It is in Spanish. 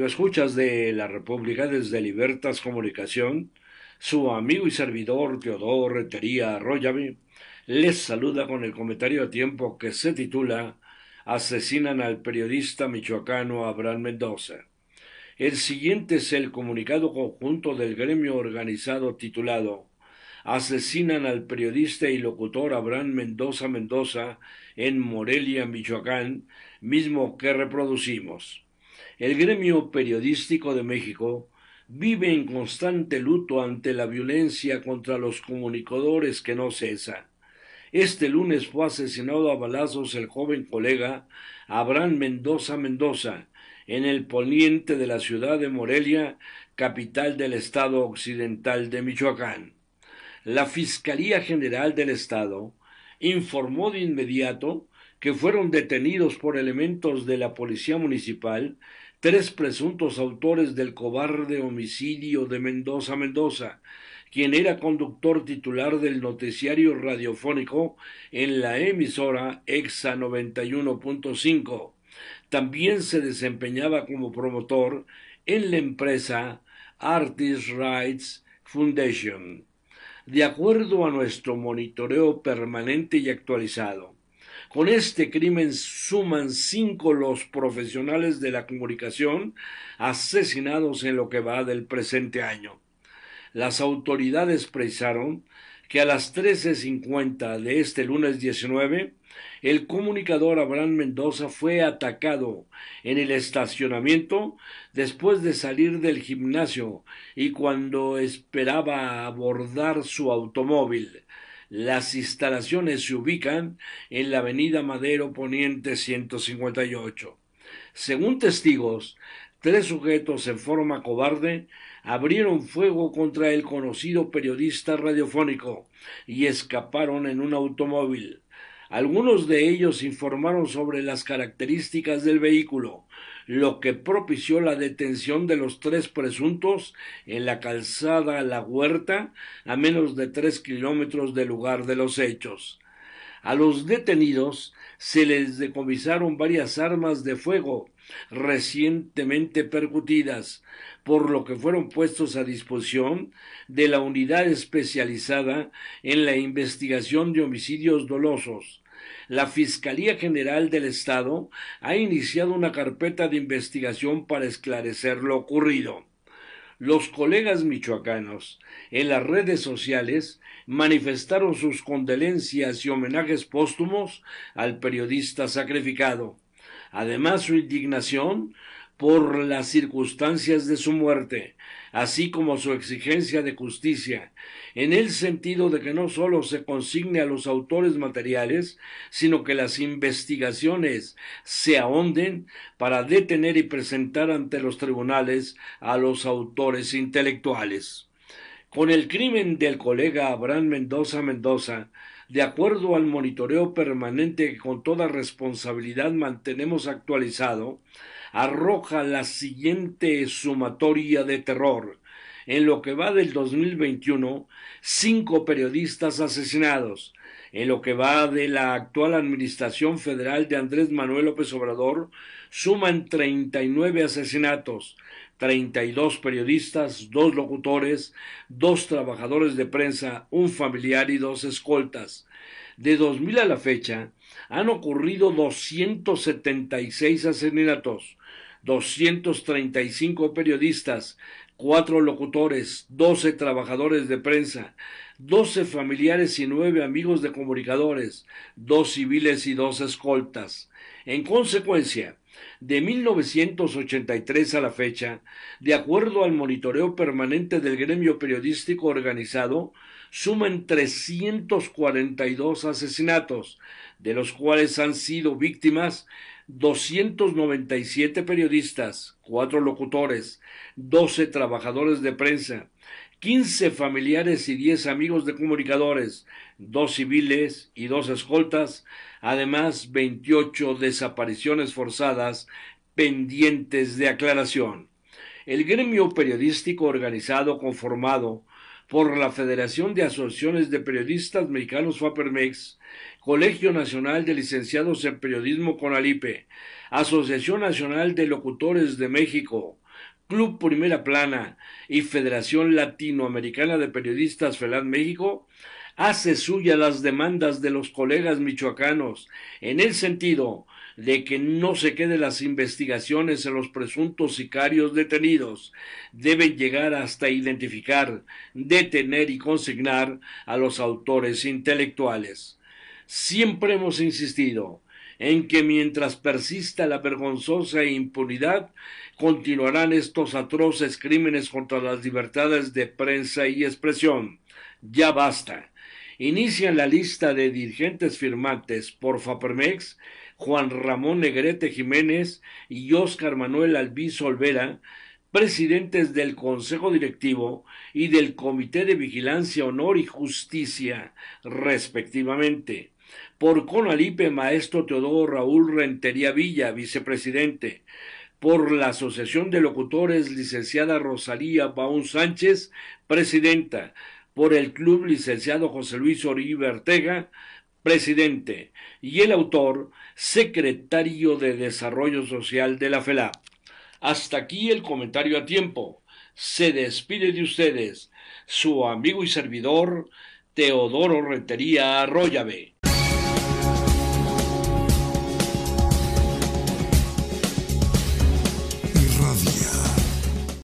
Escuchas de la República desde Libertas Comunicación, su amigo y servidor Teodoro tería Arroyave les saluda con el comentario a tiempo que se titula Asesinan al periodista michoacano Abraham Mendoza. El siguiente es el comunicado conjunto del gremio organizado titulado Asesinan al periodista y locutor Abraham Mendoza Mendoza en Morelia, Michoacán, mismo que reproducimos. El gremio periodístico de México vive en constante luto ante la violencia contra los comunicadores que no cesa. Este lunes fue asesinado a balazos el joven colega Abraham Mendoza Mendoza, en el poniente de la ciudad de Morelia, capital del estado occidental de Michoacán. La Fiscalía General del Estado informó de inmediato que fueron detenidos por elementos de la Policía Municipal tres presuntos autores del cobarde homicidio de Mendoza Mendoza, quien era conductor titular del noticiario radiofónico en la emisora EXA 91.5. También se desempeñaba como promotor en la empresa Artist Rights Foundation. De acuerdo a nuestro monitoreo permanente y actualizado, con este crimen suman cinco los profesionales de la comunicación asesinados en lo que va del presente año. Las autoridades precisaron que a las 13.50 de este lunes 19, el comunicador Abraham Mendoza fue atacado en el estacionamiento después de salir del gimnasio y cuando esperaba abordar su automóvil. Las instalaciones se ubican en la avenida Madero Poniente 158. Según testigos, tres sujetos en forma cobarde abrieron fuego contra el conocido periodista radiofónico y escaparon en un automóvil. Algunos de ellos informaron sobre las características del vehículo, lo que propició la detención de los tres presuntos en la calzada La Huerta, a menos de tres kilómetros del lugar de los hechos. A los detenidos se les decomisaron varias armas de fuego recientemente percutidas, por lo que fueron puestos a disposición de la unidad especializada en la investigación de homicidios dolosos, la Fiscalía General del Estado ha iniciado una carpeta de investigación para esclarecer lo ocurrido. Los colegas michoacanos en las redes sociales manifestaron sus condolencias y homenajes póstumos al periodista sacrificado. Además, su indignación por las circunstancias de su muerte, así como su exigencia de justicia, en el sentido de que no sólo se consigne a los autores materiales, sino que las investigaciones se ahonden para detener y presentar ante los tribunales a los autores intelectuales. Con el crimen del colega Abraham Mendoza Mendoza, de acuerdo al monitoreo permanente que con toda responsabilidad mantenemos actualizado, arroja la siguiente sumatoria de terror. En lo que va del 2021, cinco periodistas asesinados. En lo que va de la actual administración federal de Andrés Manuel López Obrador, suman 39 asesinatos. 32 periodistas, 2 locutores, 2 trabajadores de prensa, un familiar y dos escoltas. De 2000 a la fecha han ocurrido 276 asesinatos, 235 periodistas, 4 locutores, 12 trabajadores de prensa, 12 familiares y 9 amigos de comunicadores, dos civiles y dos escoltas. En consecuencia, de 1983 a la fecha, de acuerdo al monitoreo permanente del gremio periodístico organizado, suman 342 asesinatos, de los cuales han sido víctimas 297 periodistas, 4 locutores, 12 trabajadores de prensa, 15 familiares y 10 amigos de comunicadores, dos civiles y dos escoltas, además 28 desapariciones forzadas pendientes de aclaración. El gremio periodístico organizado conformado por la Federación de Asociaciones de Periodistas Mexicanos FAPERMEX, Colegio Nacional de Licenciados en Periodismo CONALIPE, Asociación Nacional de Locutores de México, Club Primera Plana y Federación Latinoamericana de Periodistas FELAD México hace suya las demandas de los colegas michoacanos en el sentido de que no se queden las investigaciones en los presuntos sicarios detenidos. Deben llegar hasta identificar, detener y consignar a los autores intelectuales. Siempre hemos insistido en que mientras persista la vergonzosa e impunidad, continuarán estos atroces crímenes contra las libertades de prensa y expresión. Ya basta. Inician la lista de dirigentes firmantes por Fapermex, Juan Ramón Negrete Jiménez y Óscar Manuel Albiz Olvera, presidentes del Consejo Directivo y del Comité de Vigilancia, Honor y Justicia, respectivamente por Conalipe Maestro Teodoro Raúl Rentería Villa, vicepresidente, por la Asociación de Locutores licenciada Rosalía Baún Sánchez, presidenta, por el Club licenciado José Luis Oribe Ortega, presidente, y el autor, secretario de Desarrollo Social de la FELAP. Hasta aquí el comentario a tiempo. Se despide de ustedes su amigo y servidor Teodoro Rentería Arroyave.